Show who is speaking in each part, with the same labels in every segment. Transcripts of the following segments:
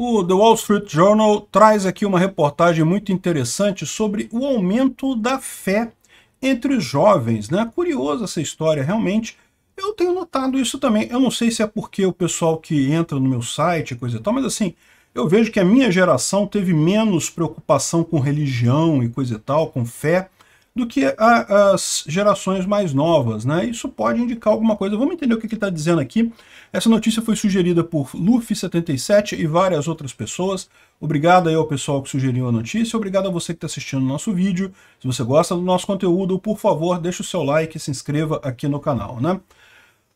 Speaker 1: O The Wall Street Journal traz aqui uma reportagem muito interessante sobre o aumento da fé entre os jovens. Né? Curiosa essa história, realmente. Eu tenho notado isso também. Eu não sei se é porque o pessoal que entra no meu site, coisa e tal, mas assim, eu vejo que a minha geração teve menos preocupação com religião e coisa e tal, com fé, do que a, as gerações mais novas. Né? Isso pode indicar alguma coisa. Vamos entender o que ele está dizendo aqui. Essa notícia foi sugerida por Luffy77 e várias outras pessoas. Obrigado aí ao pessoal que sugeriu a notícia, obrigado a você que está assistindo o nosso vídeo. Se você gosta do nosso conteúdo, por favor, deixe o seu like e se inscreva aqui no canal. Né?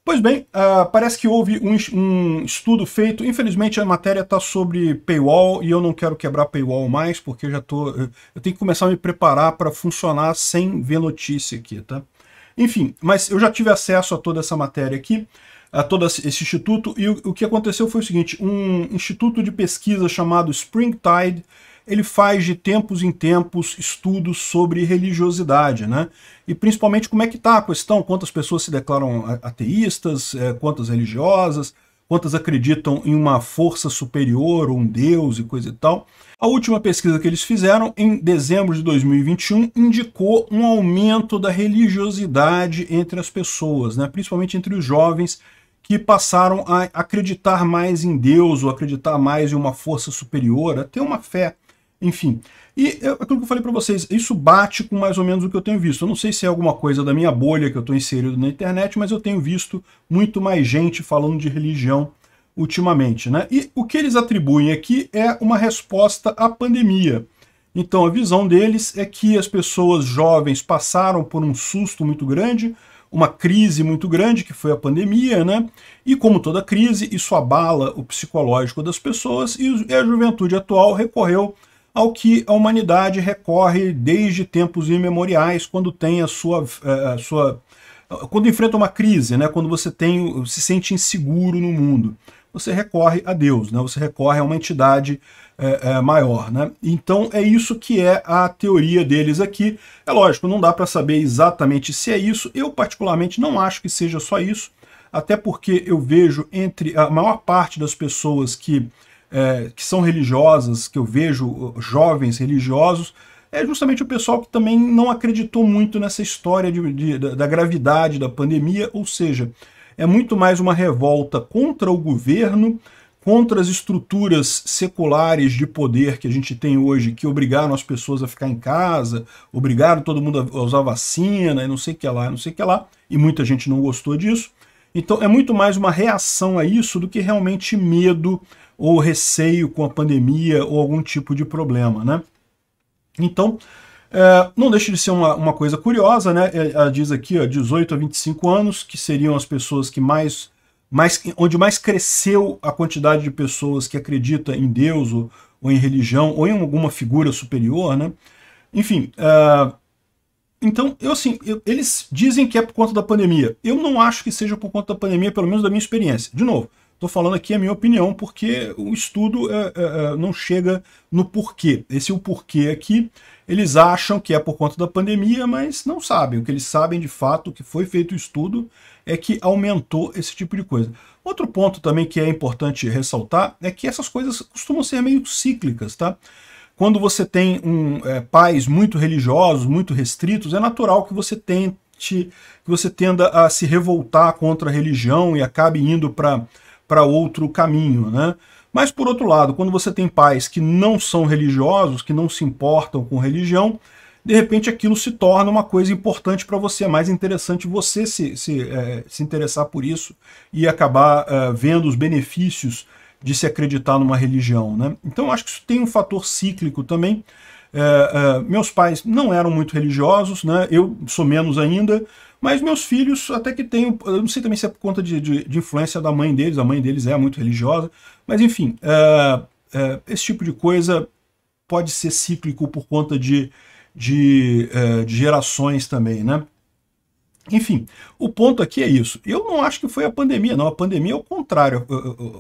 Speaker 1: Pois bem, uh, parece que houve um, um, estudo feito. Infelizmente a matéria está sobre paywall e eu não quero quebrar paywall mais, porque eu já tô. Eu tenho que começar a me preparar para funcionar sem ver notícia aqui, tá? Enfim, mas eu já tive acesso a toda essa matéria aqui, a todo esse instituto, e o, o que aconteceu foi o seguinte: um instituto de pesquisa chamado Springtide ele faz de tempos em tempos estudos sobre religiosidade, né? E principalmente como é que está a questão, quantas pessoas se declaram ateístas, é, quantas religiosas, quantas acreditam em uma força superior, um deus e coisa e tal. A última pesquisa que eles fizeram, em dezembro de 2021, indicou um aumento da religiosidade entre as pessoas, né? principalmente entre os jovens, que passaram a acreditar mais em Deus ou acreditar mais em uma força superior, a ter uma fé enfim. E eu, aquilo que eu falei para vocês, isso bate com mais ou menos o que eu tenho visto. Eu não sei se é alguma coisa da minha bolha que eu estou inserido na internet, mas eu tenho visto muito mais gente falando de religião ultimamente. Né? E o que eles atribuem aqui é uma resposta à pandemia. Então a visão deles é que as pessoas jovens passaram por um susto muito grande, uma crise muito grande, que foi a pandemia, né? E como toda crise, isso abala o psicológico das pessoas e a juventude atual recorreu ao que a humanidade recorre desde tempos imemoriais, quando tem a sua, eh, a sua quando enfrenta uma crise, né, quando você tem, se sente inseguro no mundo, você recorre a Deus, né, você recorre a uma entidade é, é, maior. Né? Então é isso que é a teoria deles aqui. É lógico, não dá para saber exatamente se é isso. Eu particularmente não acho que seja só isso, até porque eu vejo entre a maior parte das pessoas que é, que são religiosas, que eu vejo jovens religiosos, é justamente o pessoal que também não acreditou muito nessa história de, de, da gravidade da pandemia, ou seja, é muito mais uma revolta contra o governo, contra as estruturas seculares de poder que a gente tem hoje, que obrigaram as pessoas a ficar em casa, obrigaram todo mundo a usar vacina e não sei o que lá, não sei o que lá, e muita gente não gostou disso. Então é muito mais uma reação a isso do que realmente medo ou receio com a pandemia ou algum tipo de problema, né? Então, é, não deixa de ser uma, uma coisa curiosa, né? É, ela diz aqui, ó, 18 a 25 anos, que seriam as pessoas que mais, mais... onde mais cresceu a quantidade de pessoas que acredita em Deus ou, ou em religião ou em alguma figura superior, né? Enfim, uh, então, eu assim, eu, eles dizem que é por conta da pandemia. Eu não acho que seja por conta da pandemia, pelo menos da minha experiência. De novo, estou falando aqui a minha opinião, porque o estudo é, é, é não chega no porquê. Esse é o porquê aqui. Eles acham que é por conta da pandemia, mas não sabem. O que eles sabem de fato, que foi feito o estudo, é que aumentou esse tipo de coisa. Outro ponto também que é importante ressaltar é que essas coisas costumam ser meio cíclicas, tá? Quando você tem um, é, pais muito religiosos, muito restritos, é natural que você tente, que você tenda a se revoltar contra a religião e acabe indo para outro caminho, né? Mas, por outro lado, quando você tem pais que não são religiosos, que não se importam com religião, de repente aquilo se torna uma coisa importante para você, é mais interessante você se, se, é, se interessar por isso e acabar é, vendo os benefícios de se acreditar numa religião. Né? Então acho que isso tem um fator cíclico também. É, é, meus pais não eram muito religiosos, né? eu sou menos ainda, mas meus filhos até que têm, eu não sei também se é por conta de, de, de, influência da mãe deles, a mãe deles é muito religiosa, mas enfim, é, é esse tipo de coisa pode ser cíclico por conta de, de, é, de gerações também, né? Enfim, o ponto aqui é isso. Eu não acho que foi a pandemia, não. A pandemia é o contrário.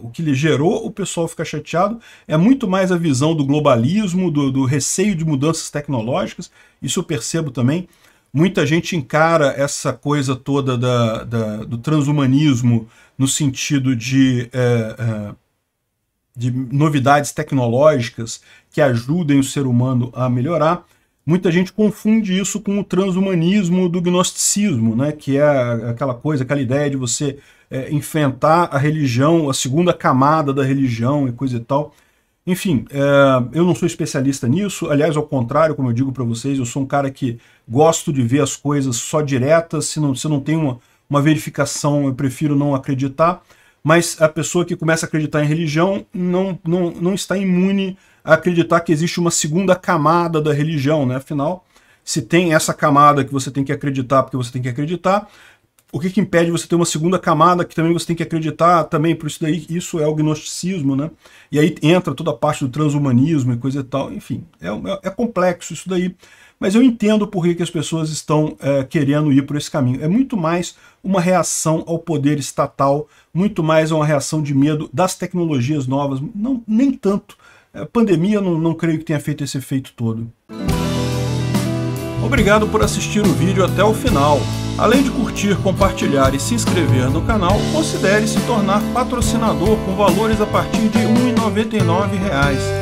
Speaker 1: O que lhe gerou o pessoal ficar chateado é muito mais a visão do globalismo, do, do receio de mudanças tecnológicas. Isso eu percebo também. Muita gente encara essa coisa toda da, da do transhumanismo no sentido de, é, é, de novidades tecnológicas que ajudem o ser humano a melhorar Muita gente confunde isso com o transhumanismo do gnosticismo, né? que é aquela coisa, aquela ideia de você é, enfrentar a religião, a segunda camada da religião e coisa e tal. Enfim, é, eu não sou especialista nisso, aliás, ao contrário, como eu digo para vocês, eu sou um cara que gosto de ver as coisas só diretas, se não, se não tem uma, uma verificação eu prefiro não acreditar, mas a pessoa que começa a acreditar em religião não, não, não está imune a acreditar que existe uma segunda camada da religião, né? Afinal, se tem essa camada que você tem que acreditar porque você tem que acreditar, o que, que impede você ter uma segunda camada que também você tem que acreditar também por isso daí isso é o gnosticismo né e aí entra toda a parte do transhumanismo e coisa e tal enfim é, é, é complexo isso daí mas eu entendo por que, que as pessoas estão é, querendo ir por esse caminho. É muito mais uma reação ao poder estatal, muito mais é uma reação de medo das tecnologias novas, não, nem tanto. A pandemia não, não creio que tenha feito esse efeito todo. Obrigado por assistir o vídeo até o final. Além de curtir, compartilhar e se inscrever no canal, considere se tornar patrocinador com valores a partir de R$ 1,99